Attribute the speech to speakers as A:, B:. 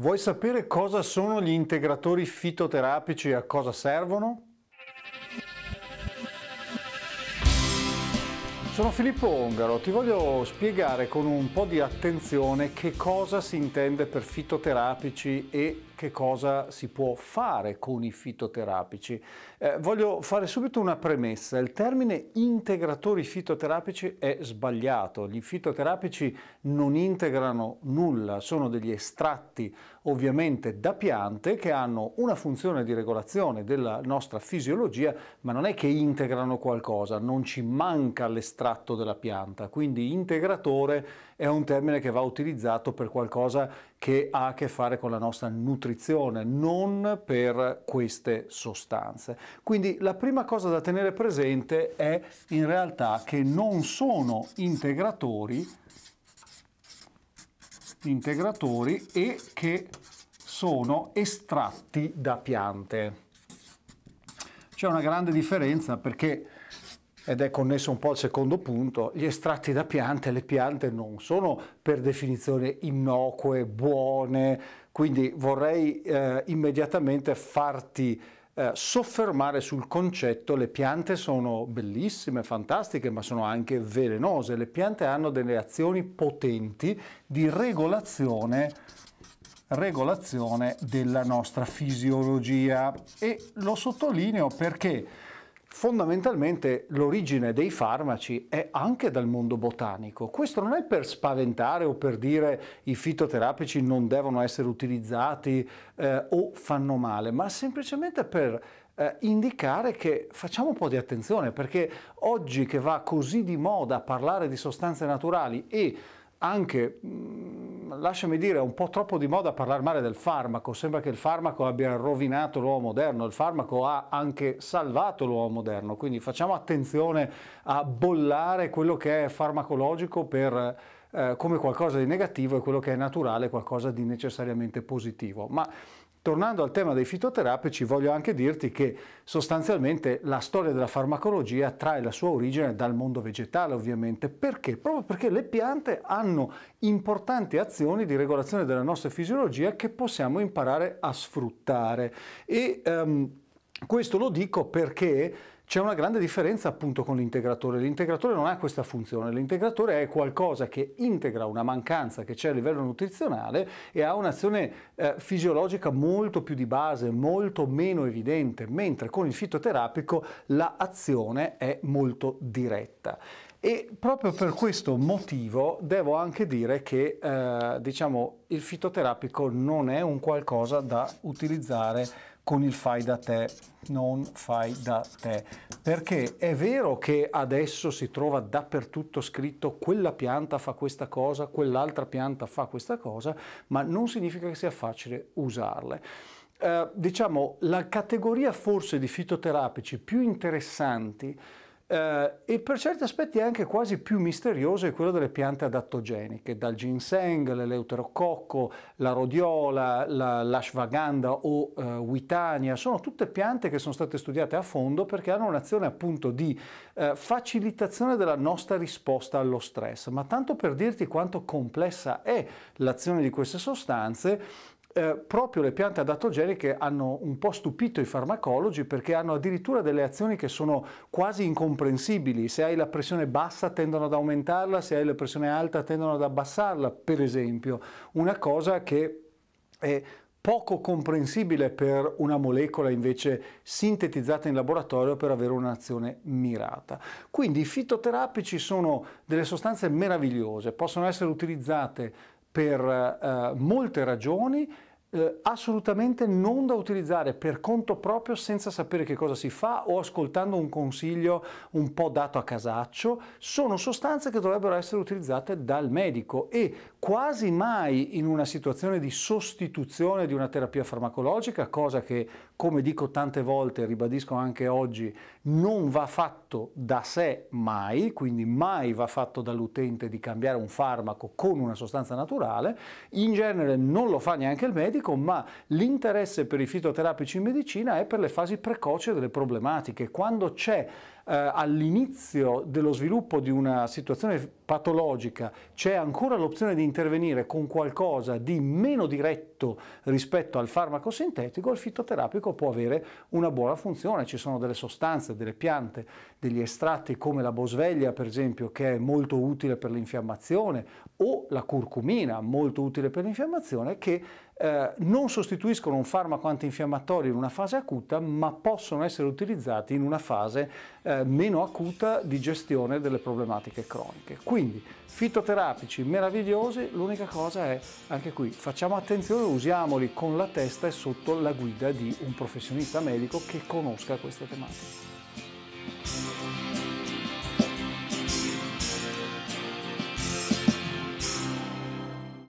A: Vuoi sapere cosa sono gli integratori fitoterapici e a cosa servono? Sono Filippo Ongaro, ti voglio spiegare con un po' di attenzione che cosa si intende per fitoterapici e che cosa si può fare con i fitoterapici. Eh, voglio fare subito una premessa, il termine integratori fitoterapici è sbagliato, gli fitoterapici non integrano nulla, sono degli estratti ovviamente da piante che hanno una funzione di regolazione della nostra fisiologia, ma non è che integrano qualcosa, non ci manca l'estratto estratto della pianta. Quindi integratore è un termine che va utilizzato per qualcosa che ha a che fare con la nostra nutrizione, non per queste sostanze. Quindi la prima cosa da tenere presente è in realtà che non sono integratori, integratori e che sono estratti da piante. C'è una grande differenza perché ed è connesso un po' al secondo punto, gli estratti da piante, le piante non sono per definizione innocue, buone, quindi vorrei eh, immediatamente farti eh, soffermare sul concetto le piante sono bellissime, fantastiche, ma sono anche velenose. Le piante hanno delle azioni potenti di regolazione regolazione della nostra fisiologia e lo sottolineo perché Fondamentalmente l'origine dei farmaci è anche dal mondo botanico. Questo non è per spaventare o per dire i fitoterapici non devono essere utilizzati eh, o fanno male, ma semplicemente per eh, indicare che facciamo un po' di attenzione perché oggi che va così di moda parlare di sostanze naturali e anche mh, mm, lasciami dire, è un po' troppo di moda parlare male del farmaco, sembra che il farmaco abbia rovinato l'uomo moderno, il farmaco ha anche salvato l'uomo moderno, quindi facciamo attenzione a bollare quello che è farmacologico per, eh, come qualcosa di negativo e quello che è naturale qualcosa di necessariamente positivo. Ma Tornando al tema dei fitoterapici, voglio anche dirti che sostanzialmente la storia della farmacologia trae la sua origine dal mondo vegetale, ovviamente. Perché? Proprio perché le piante hanno importanti azioni di regolazione della nostra fisiologia che possiamo imparare a sfruttare. E um, questo lo dico perché c'è una grande differenza appunto con l'integratore. L'integratore non ha questa funzione, l'integratore è qualcosa che integra una mancanza che c'è a livello nutrizionale e ha un'azione eh, fisiologica molto più di base, molto meno evidente, mentre con il fitoterapico l'azione la è molto diretta. E proprio per questo motivo devo anche dire che eh, diciamo, il fitoterapico non è un qualcosa da utilizzare con il fai da te, non fai da te, perché è vero che adesso si trova dappertutto scritto quella pianta fa questa cosa, quell'altra pianta fa questa cosa, ma non significa che sia facile usarle. Eh, diciamo, la categoria forse di fitoterapici più interessanti eh, e per certi aspetti è anche quasi più misterioso è quello delle piante adattogeniche, dal ginseng, l'eleuterococco, la rodiola, la, l'ashwagandha o eh, witania, sono tutte piante che sono state studiate a fondo perché hanno un'azione appunto di eh, facilitazione della nostra risposta allo stress, ma tanto per dirti quanto complessa è l'azione di queste sostanze, eh, proprio le piante adattogeniche hanno un po' stupito i farmacologi perché hanno addirittura delle azioni che sono quasi incomprensibili. Se hai la pressione bassa tendono ad aumentarla, se hai la pressione alta tendono ad abbassarla, per esempio. Una cosa che è poco comprensibile per una molecola invece sintetizzata in laboratorio per avere un'azione mirata. Quindi i fitoterapici sono delle sostanze meravigliose, possono essere utilizzate per eh, molte ragioni eh, assolutamente non da utilizzare per conto proprio senza sapere che cosa si fa o ascoltando un consiglio un po' dato a casaccio, sono sostanze che dovrebbero essere utilizzate dal medico e quasi mai in una situazione di sostituzione di una terapia farmacologica, cosa che come dico tante volte, e ribadisco anche oggi, non va fatto da sé mai, quindi mai va fatto dall'utente di cambiare un farmaco con una sostanza naturale, in genere non lo fa neanche il medico, medico, ma l'interesse per i fitoterapici in medicina è per le fasi precoce delle problematiche, quando c'è eh, all'inizio dello sviluppo di una situazione patologica c'è ancora l'opzione di intervenire con qualcosa di meno diretto rispetto al farmaco sintetico, il fitoterapico può avere una buona funzione. Ci sono delle sostanze, delle piante, degli estratti come la bosveglia, per esempio, che è molto utile per l'infiammazione, o la curcumina, molto utile per l'infiammazione, che eh, non sostituiscono un farmaco antinfiammatorio in una fase acuta, ma possono essere utilizzati in una fase eh, meno acuta di gestione delle problematiche croniche. Quindi fitoterapici meravigliosi, l'unica cosa è anche qui facciamo attenzione, usiamoli con la testa e sotto la guida di un professionista medico che conosca queste tematiche.